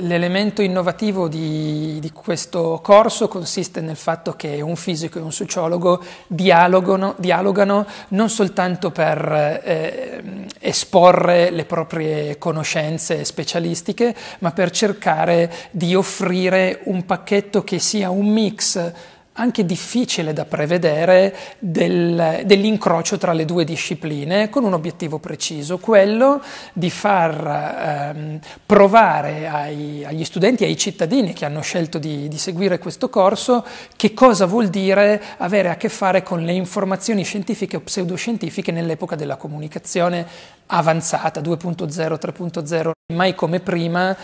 L'elemento innovativo di, di, questo corso consiste nel fatto che un fisico e un sociologo dialogano, dialogano non soltanto per eh, esporre le proprie conoscenze specialistiche, ma per cercare di offrire un pacchetto che sia un mix anche difficile da prevedere del, dell'incrocio tra le due discipline con un obiettivo preciso, quello di far ehm, provare ai, agli studenti ai cittadini che hanno scelto di, di seguire questo corso che cosa vuol dire avere a che fare con le informazioni scientifiche o pseudoscientifiche nell'epoca della comunicazione avanzata 2.0, 3.0. Mai come prima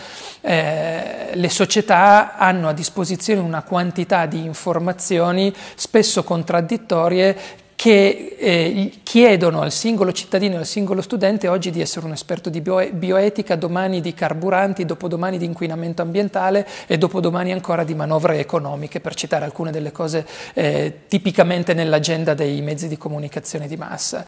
eh, le società hanno a disposizione una quantità di informazioni spesso contraddittorie che eh, chiedono al singolo cittadino e al singolo studente oggi di essere un esperto di bio- bioetica, domani di carburanti, dopodomani di inquinamento ambientale e dopodomani ancora di manovre economiche, per citare alcune delle cose eh, tipicamente nell'agenda dei mezzi di comunicazione di massa.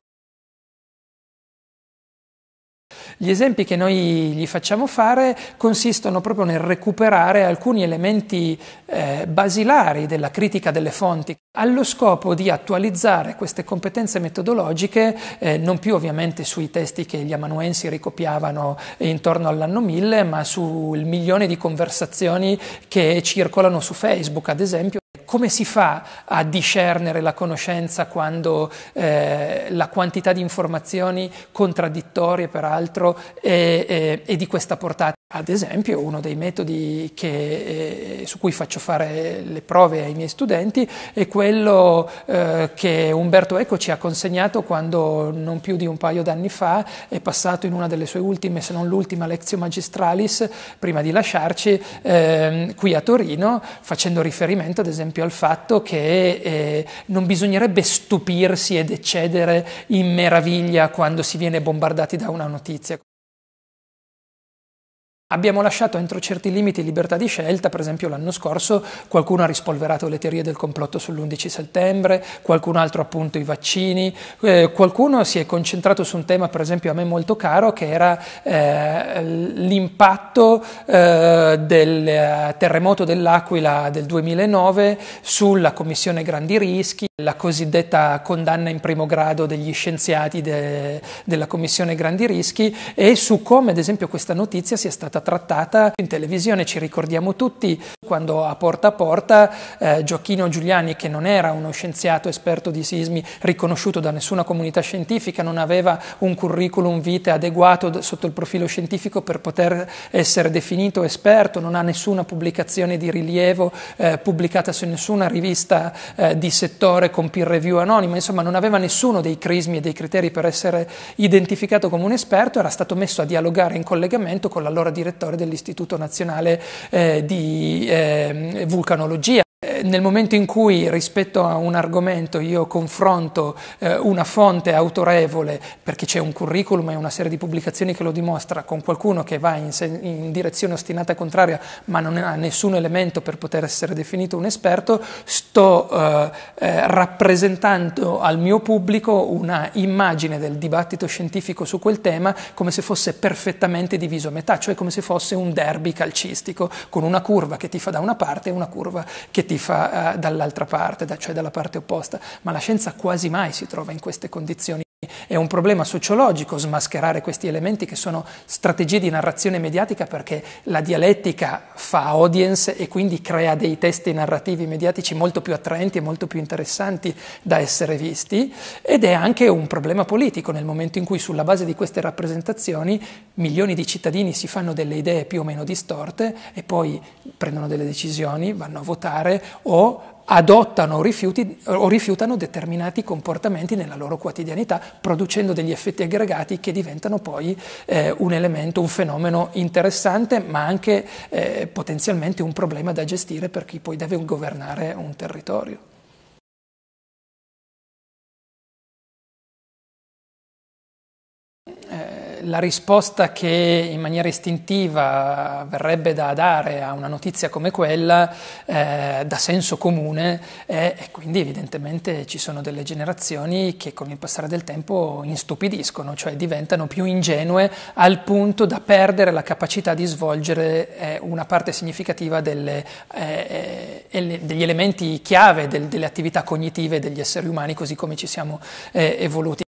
Gli esempi che noi gli facciamo fare consistono proprio nel recuperare alcuni elementi eh, basilari della critica delle fonti, allo scopo di attualizzare queste competenze metodologiche, eh, non più ovviamente sui testi che gli amanuensi ricopiavano intorno all'anno 1000, ma sul milione di conversazioni che circolano su Facebook, ad esempio come si fa a discernere la conoscenza quando eh, la quantità di informazioni contraddittorie, peraltro, è, è di questa portata? Ad esempio, uno dei metodi che, eh, su cui faccio fare le prove ai miei studenti è quello eh, che Umberto Eco ci ha consegnato quando, non più di un paio d'anni fa, è passato in una delle sue ultime, se non l'ultima, lezione magistralis, prima di lasciarci, eh, qui a Torino, facendo riferimento ad esempio al fatto che eh, non bisognerebbe stupirsi ed eccedere in meraviglia quando si viene bombardati da una notizia. Abbiamo lasciato entro certi limiti libertà di scelta, per esempio l'anno scorso qualcuno ha rispolverato le teorie del complotto sull'11 settembre, qualcun altro appunto i vaccini, eh, qualcuno si è concentrato su un tema per esempio a me molto caro che era eh, l'impatto eh, del eh, terremoto dell'Aquila del 2009 sulla commissione grandi rischi, la cosiddetta condanna in primo grado degli scienziati de, della commissione grandi rischi e su come ad esempio questa notizia sia stata stata trattata in televisione, ci ricordiamo tutti quando a porta a porta eh, Gioacchino Giuliani, che non era uno scienziato esperto di sismi riconosciuto da nessuna comunità scientifica, non aveva un curriculum vitae adeguato sotto il profilo scientifico per poter essere definito esperto, non ha nessuna pubblicazione di rilievo eh, pubblicata su nessuna rivista eh, di settore con peer review anonima, insomma non aveva nessuno dei crismi e dei criteri per essere identificato come un esperto, era stato messo a dialogare in collegamento con l'allora direzione direttore dell'Istituto Nazionale eh, di eh, Vulcanologia nel momento in cui rispetto a un argomento io confronto eh, una fonte autorevole, perché c'è un curriculum e una serie di pubblicazioni che lo dimostra, con qualcuno che va in, in direzione ostinata e contraria, ma non ha nessun elemento per poter essere definito un esperto, sto eh, eh, rappresentando al mio pubblico una immagine del dibattito scientifico su quel tema come se fosse perfettamente diviso a metà, cioè come se fosse un derby calcistico, con una curva che ti fa da una parte e una curva che ti fa fa eh, dall'altra parte, da, cioè dalla parte opposta, ma la scienza quasi mai si trova in queste condizioni. È un problema sociologico smascherare questi elementi che sono strategie di narrazione mediatica perché la dialettica fa audience e quindi crea dei testi narrativi mediatici molto più attraenti e molto più interessanti da essere visti ed è anche un problema politico nel momento in cui sulla base di queste rappresentazioni milioni di cittadini si fanno delle idee più o meno distorte e poi prendono delle decisioni, vanno a votare o adottano o, rifiuti, o, rifiutano determinati comportamenti nella loro quotidianità, producendo degli effetti aggregati che diventano poi eh, un elemento, un fenomeno interessante, ma anche eh, potenzialmente un problema da gestire per chi poi deve governare un territorio. la risposta che in maniera istintiva verrebbe da dare a una notizia come quella eh, da senso comune è, e quindi evidentemente ci sono delle generazioni che con il passare del tempo instupidiscono, cioè diventano più ingenue al punto da perdere la capacità di svolgere eh, una parte significativa delle, eh, eh, degli elementi chiave del, delle attività cognitive degli esseri umani così come ci siamo eh, evoluti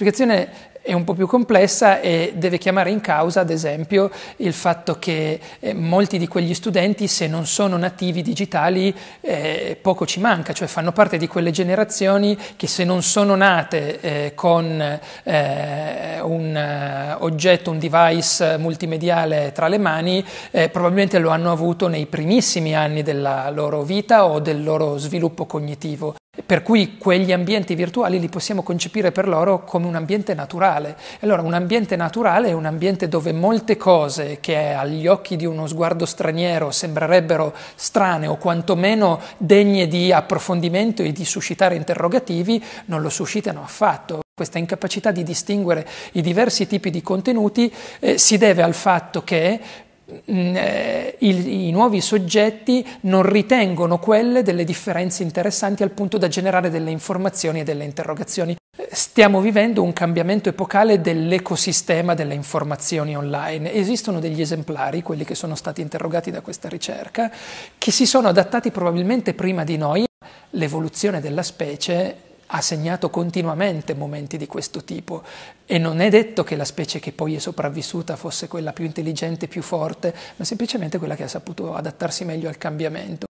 spiegazione è un po' più complessa e deve chiamare in causa, ad esempio, il fatto che eh, molti di quegli studenti, se non sono nativi digitali, eh, poco ci manca, cioè fanno parte di quelle generazioni che se non sono nate eh, con eh, un eh, oggetto, un device multimediale tra le mani, probabilmente lo hanno avuto nei primissimi anni della loro vita o del loro sviluppo cognitivo. Per cui quegli ambienti virtuali li possiamo concepire per loro come un ambiente naturale. Allora un ambiente naturale è un ambiente dove molte cose che agli occhi di uno sguardo straniero sembrerebbero strane o quantomeno degne di approfondimento e di suscitare interrogativi, non lo suscitano affatto. Questa incapacità di distinguere i diversi tipi di contenuti eh, si deve al fatto che Mm, eh, i, i nuovi soggetti non ritengono quelle delle differenze interessanti al punto da generare delle informazioni e delle interrogazioni. Eh, stiamo vivendo un cambiamento epocale dell'ecosistema delle informazioni online. Esistono degli esemplari, quelli che sono stati interrogati da questa ricerca, che si sono adattati probabilmente prima di noi. L'evoluzione della specie ha segnato continuamente momenti di questo tipo e non è detto che la specie che poi è sopravvissuta fosse quella più intelligente, più forte, ma semplicemente quella che ha saputo adattarsi meglio al cambiamento.